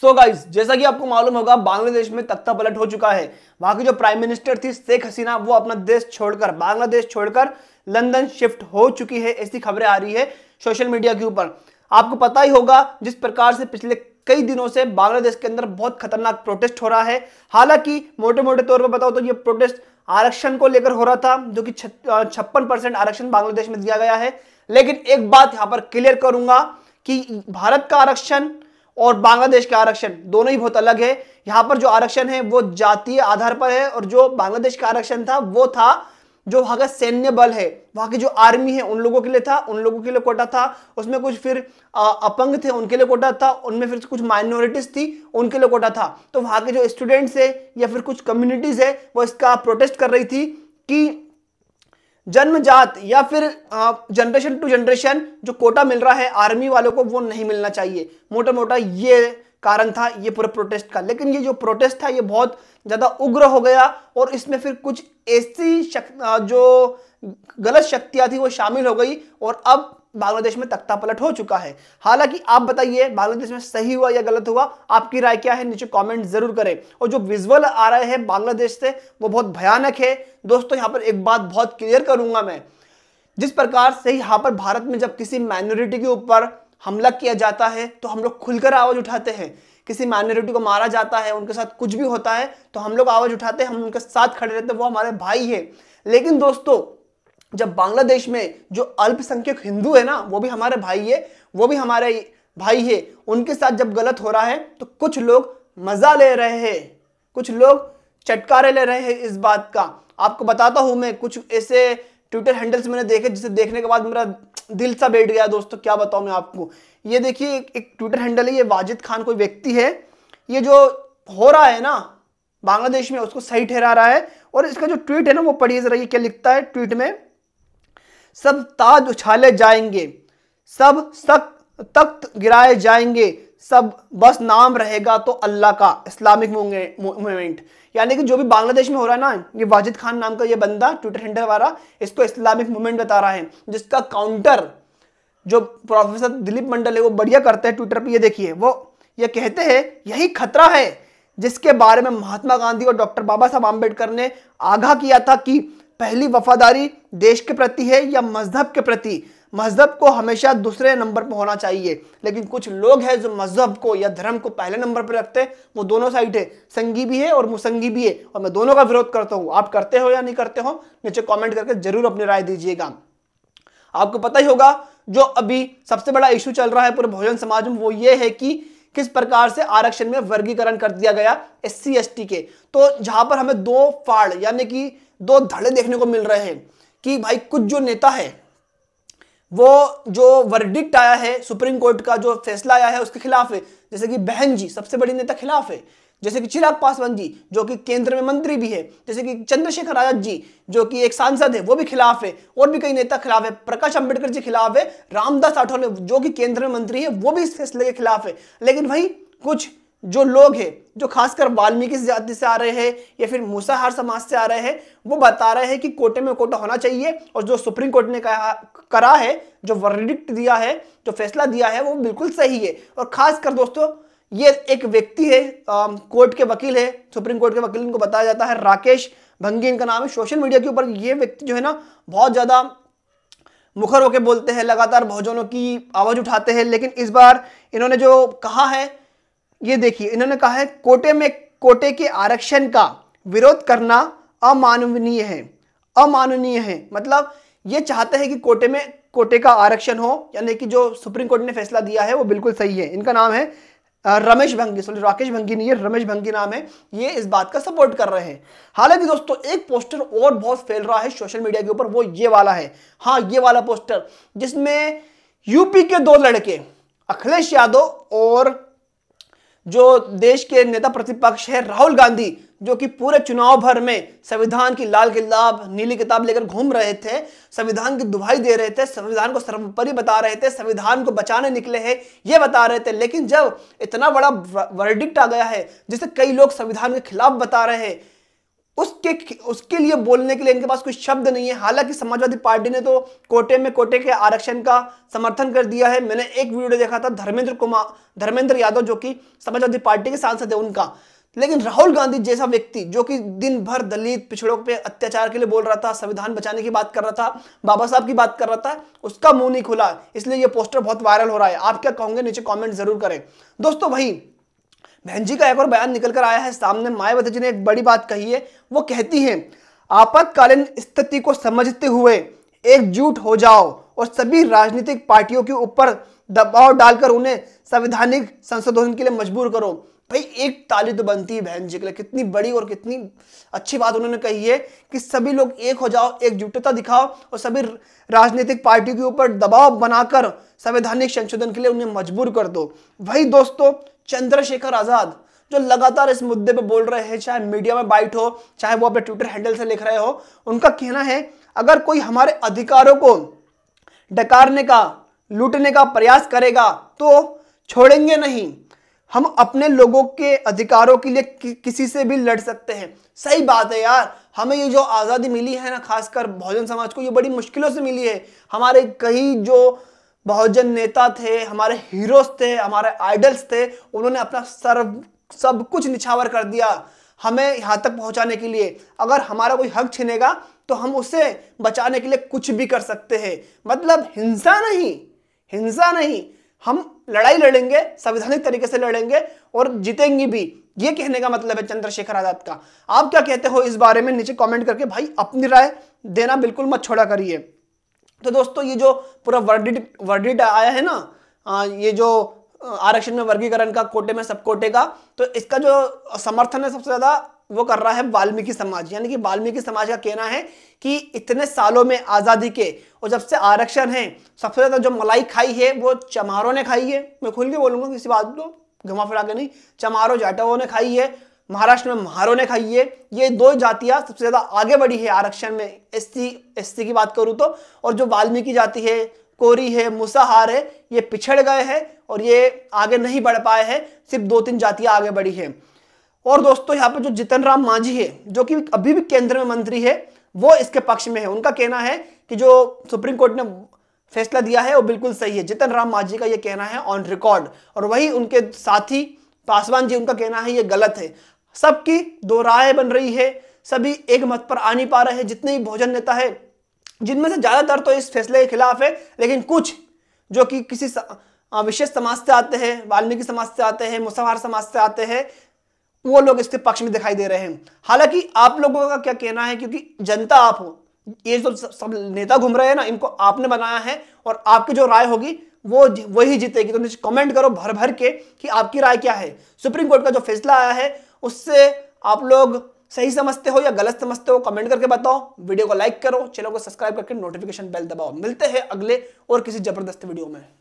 सो so guys जैसा कि आपको मालूम होगा बांग्लादेश में तख्ता पलट हो चुका है वहां की जो प्राइम मिनिस्टर थी शेख हसीना वो अपना देश छोड़कर बांग्लादेश छोड़कर लंदन शिफ्ट हो चुकी है ऐसी खबरें आ रही है सोशल मीडिया के ऊपर आपको पता ही होगा जिस प्रकार से पिछले कई दिनों से बांग्लादेश के अंदर बहुत खतरनाक प्रोटेस्ट हो रहा है हालांकि मोटे मोटे तौर पर बताओ तो ये प्रोटेस्ट आरक्षण को लेकर हो रहा था जो कि छप्पन परसेंट आरक्षण बांग्लादेश में दिया गया है लेकिन एक बात यहाँ पर क्लियर करूंगा कि भारत का आरक्षण और बांग्लादेश का आरक्षण दोनों ही बहुत अलग है यहाँ पर जो आरक्षण है वो जातीय आधार पर है और जो बांग्लादेश का आरक्षण था वो था जो वहाँ का सैन्य बल है वहाँ की जो आर्मी है उन लोगों के लिए था उन लोगों के लिए कोटा था उसमें कुछ फिर आ, अपंग थे उनके लिए कोटा था उनमें फिर कुछ माइनॉरिटीज़ थी उनके लिए कोटा था तो वहाँ के जो स्टूडेंट्स है या फिर कुछ कम्युनिटीज़ है वो इसका प्रोटेस्ट कर रही थी कि जन्मजात या फिर जनरेशन टू जनरेशन जो कोटा मिल रहा है आर्मी वालों को वो नहीं मिलना चाहिए मोटा मोटा ये कारण था ये पूरा प्रोटेस्ट का लेकिन ये जो प्रोटेस्ट था ये बहुत ज़्यादा उग्र हो गया और इसमें फिर कुछ ऐसी जो गलत शक्तियाँ थी वो शामिल हो गई और अब बांग्लादेश में तख्ता पलट हो चुका है हालांकि आप बताइए बांग्लादेश में सही हुआ या गलत हुआ आपकी राय क्या है नीचे कमेंट जरूर करें और जो विजुअल आ रहे हैं बांग्लादेश से वो बहुत भयानक है दोस्तों यहाँ पर एक बात बहुत क्लियर करूंगा मैं जिस प्रकार से यहाँ पर भारत में जब किसी माइनॉरिटी के ऊपर हमला किया जाता है तो हम लोग खुलकर आवाज उठाते हैं किसी माइनॉरिटी को मारा जाता है उनके साथ कुछ भी होता है तो हम लोग आवाज उठाते हैं हम उनके साथ खड़े रहते हैं वो हमारे भाई है लेकिन दोस्तों जब बांग्लादेश में जो अल्पसंख्यक हिंदू है ना वो भी हमारे भाई है वो भी हमारे भाई है उनके साथ जब गलत हो रहा है तो कुछ लोग मजा ले रहे हैं कुछ लोग चटकारे ले रहे हैं इस बात का आपको बताता हूँ मैं कुछ ऐसे ट्विटर हैंडल्स मैंने देखे जिसे देखने के बाद मेरा दिल सा बैठ गया दोस्तों क्या बताऊँ मैं आपको ये देखिए एक, एक ट्विटर हैंडल है ये वाजिद खान कोई व्यक्ति है ये जो हो रहा है ना बांग्लादेश में उसको सही ठहरा रहा है और इसका जो ट्वीट है ना वो पढ़िए जरा ये क्या लिखता है ट्वीट में सब ताज उछाले जाएंगे सब सख्त तख्त गिराए जाएंगे सब बस नाम रहेगा तो अल्लाह का इस्लामिक मूवमेंट यानी कि जो भी बांग्लादेश में हो रहा है ना ये वाजिद खान नाम का ये बंदा ट्विटर हैंडल वाला इसको इस्लामिक मूवमेंट बता रहा है जिसका काउंटर जो प्रोफेसर दिलीप मंडल है वो बढ़िया करते हैं ट्विटर पर ये देखिए वो ये कहते हैं यही खतरा है जिसके बारे में महात्मा गांधी और डॉक्टर बाबा साहब आम्बेडकर ने आगाह किया था कि पहली वफादारी देश के प्रति है या मजहब के प्रति मजहब को हमेशा दूसरे नंबर पर होना चाहिए लेकिन कुछ लोग हैं जो मजहब को या धर्म को पहले नंबर पर रखते हैं वो दोनों साइड है संगी भी है और मुसंगी भी है और मैं दोनों का विरोध करता हूँ आप करते हो या नहीं करते हो नीचे कॉमेंट करके जरूर अपनी राय दीजिएगा आपको पता ही होगा जो अभी सबसे बड़ा इशू चल रहा है पूरे भोजन समाज में वो ये है कि किस प्रकार से आरक्षण में वर्गीकरण कर दिया गया एस सी के तो जहां पर हमें दो फाड़ यानी कि दो धड़े देखने को मिल रहे हैं कि भाई कुछ जो नेता है वो जो वर्डिक्ट आया है सुप्रीम कोर्ट का जो फैसला आया है उसके खिलाफ है जैसे कि बहन जी सबसे बड़ी नेता खिलाफ है जैसे कि चिराग पासवान जी जो कि केंद्र में मंत्री भी है जैसे कि चंद्रशेखर आजाद जी जो कि एक सांसद है वो भी खिलाफ है और भी कई नेता खिलाफ है प्रकाश अंबेडकर जी खिलाफ है रामदास आठवले जो कि केंद्र में मंत्री है वो भी इस फैसले के खिलाफ है लेकिन भाई कुछ जो लोग हैं जो खासकर वाल्मीकि जाति से आ रहे हैं या फिर मूसाहार समाज से आ रहे हैं वो बता रहे हैं कि कोटे में कोटा होना चाहिए और जो सुप्रीम कोर्ट ने कहा करा है जो वर्डिक्ट दिया है जो फैसला दिया है वो बिल्कुल सही है और खासकर दोस्तों ये एक व्यक्ति है कोर्ट um, के वकील है सुप्रीम कोर्ट के वकील इनको बताया जाता है राकेश भंगी इनका नाम है सोशल मीडिया के ऊपर ये व्यक्ति जो है ना बहुत ज़्यादा मुखर होकर बोलते हैं लगातार भोजनों की आवाज़ उठाते हैं लेकिन इस बार इन्होंने जो कहा है ये देखिए इन्होंने कहा है कोटे में कोटे के आरक्षण का विरोध करना अमानवनीय है अमाननीय है मतलब ये चाहते हैं कि कोटे में कोटे का आरक्षण हो यानी कि जो सुप्रीम कोर्ट ने फैसला दिया है वो बिल्कुल सही है इनका नाम है रमेश भंगी सॉरी राकेश भंगी नहीं है रमेश भंगी नाम है ये इस बात का सपोर्ट कर रहे हैं हालांकि दोस्तों एक पोस्टर और बहुत फैल रहा है सोशल मीडिया के ऊपर वो ये वाला है हाँ ये वाला पोस्टर जिसमें यूपी के दो लड़के अखिलेश यादव और जो देश के नेता प्रतिपक्ष है राहुल गांधी जो कि पूरे चुनाव भर में संविधान की लाल किताब नीली किताब लेकर घूम रहे थे संविधान की दुहाई दे रहे थे संविधान को सर्वोपरि बता रहे थे संविधान को बचाने निकले हैं ये बता रहे थे लेकिन जब इतना बड़ा वर्डिक्ट आ गया है जिसे कई लोग संविधान के खिलाफ बता रहे हैं उसके उसके लिए बोलने के लिए इनके पास कोई शब्द नहीं है हालांकि समाजवादी पार्टी ने तो कोटे में कोटे के आरक्षण का समर्थन कर दिया है मैंने एक वीडियो देखा था धर्मेंद्र कुमार धर्मेंद्र यादव जो कि समाजवादी पार्टी के सांसद है उनका लेकिन राहुल गांधी जैसा व्यक्ति जो कि दिन भर दलित पिछड़ों पे अत्याचार के लिए बोल रहा था संविधान बचाने की बात कर रहा था बाबा साहब की बात कर रहा था उसका मुंह नहीं खुला इसलिए ये पोस्टर बहुत वायरल हो रहा है आप क्या कहोगे नीचे कमेंट जरूर करें दोस्तों वही बहन जी का एक और बयान निकल कर आया है सामने मायावती जी ने एक बड़ी बात कही है वो कहती है आपातकालीन स्थिति को समझते हुए एकजुट हो जाओ और सभी राजनीतिक पार्टियों के ऊपर दबाव डालकर उन्हें संवैधानिक संशोधन के लिए मजबूर करो भाई एक ताली तो बनती है बहन जी के लिए कितनी बड़ी और कितनी अच्छी बात उन्होंने कही है कि सभी लोग एक हो जाओ एकजुटता दिखाओ और सभी राजनीतिक पार्टी के ऊपर दबाव बनाकर संवैधानिक संशोधन के लिए उन्हें मजबूर कर दो वही दोस्तों चंद्रशेखर आजाद जो लगातार इस मुद्दे पर बोल रहे हैं चाहे मीडिया में बाइट हो चाहे वो अपने ट्विटर हैंडल से लिख रहे हो उनका कहना है अगर कोई हमारे अधिकारों को डकारने का लूटने का प्रयास करेगा तो छोड़ेंगे नहीं हम अपने लोगों के अधिकारों के लिए कि, किसी से भी लड़ सकते हैं सही बात है यार हमें ये जो आज़ादी मिली है ना खासकर बहुजन समाज को ये बड़ी मुश्किलों से मिली है हमारे कई जो बहुजन नेता थे हमारे हीरोज थे हमारे आइडल्स थे उन्होंने अपना सर्व सब कुछ निछावर कर दिया हमें यहाँ तक पहुँचाने के लिए अगर हमारा कोई हक छीनेगा तो हम उसे बचाने के लिए कुछ भी कर सकते हैं मतलब हिंसा नहीं हिंसा नहीं हम लड़ाई लड़ेंगे संवैधानिक तरीके से लड़ेंगे और जीतेंगे भी ये कहने का मतलब है चंद्रशेखर आजाद का आप क्या कहते हो इस बारे में नीचे कमेंट करके भाई अपनी राय देना बिल्कुल मत छोड़ा करिए तो दोस्तों ये जो पूरा वर्डिट वर्डिट आया है ना ये जो आरक्षण में वर्गीकरण का कोटे में सब कोटे का तो इसका जो समर्थन है सबसे ज्यादा वो कर रहा है वाल्मीकि समाज यानी कि वाल्मीकि समाज का कहना है कि इतने सालों में आज़ादी के और जब से आरक्षण है सबसे ज़्यादा जो मलाई खाई है वो चमारों ने खाई है मैं खुल के बोलूँगा किसी बात को घुमा फिरा के नहीं चमारों जाटवों ने खाई है महाराष्ट्र में महारों ने खाई है ये दो जातियाँ सबसे ज़्यादा आगे बढ़ी है आरक्षण में एस सी की बात करूँ तो और जो वाल्मीकि जाति है कोरी है मुसाहार है ये पिछड़ गए हैं और ये आगे नहीं बढ़ पाए हैं सिर्फ दो तीन जातियाँ आगे बढ़ी हैं और दोस्तों यहाँ पे जो जितन राम मांझी है जो कि अभी भी केंद्र में मंत्री है वो इसके पक्ष में है उनका कहना है कि जो सुप्रीम कोर्ट ने फैसला दिया है वो बिल्कुल सही है जितन राम मांझी का ये कहना है ऑन रिकॉर्ड और वही उनके साथी पासवान जी उनका कहना है ये गलत है सबकी दो राय बन रही है सभी एक मत पर आ नहीं पा रहे हैं जितने भी भोजन नेता है जिनमें से ज़्यादातर तो इस फैसले के खिलाफ है लेकिन कुछ जो कि किसी विशेष समाज से आते हैं वाल्मीकि समाज से आते हैं मुसवार समाज से आते हैं वो लोग इसके पक्ष में दिखाई दे रहे हैं हालांकि आप लोगों का क्या कहना है क्योंकि जनता आप हो ये जो सब नेता घूम रहे हैं ना इनको आपने बनाया है और आपकी जो राय होगी वो वही जीतेगी तो नीचे कमेंट करो भर भर के कि आपकी राय क्या है सुप्रीम कोर्ट का जो फैसला आया है उससे आप लोग सही समझते हो या गलत समझते हो कमेंट करके बताओ वीडियो को लाइक करो चैनल को सब्सक्राइब करके नोटिफिकेशन बेल दबाओ मिलते हैं अगले और किसी जबरदस्त वीडियो में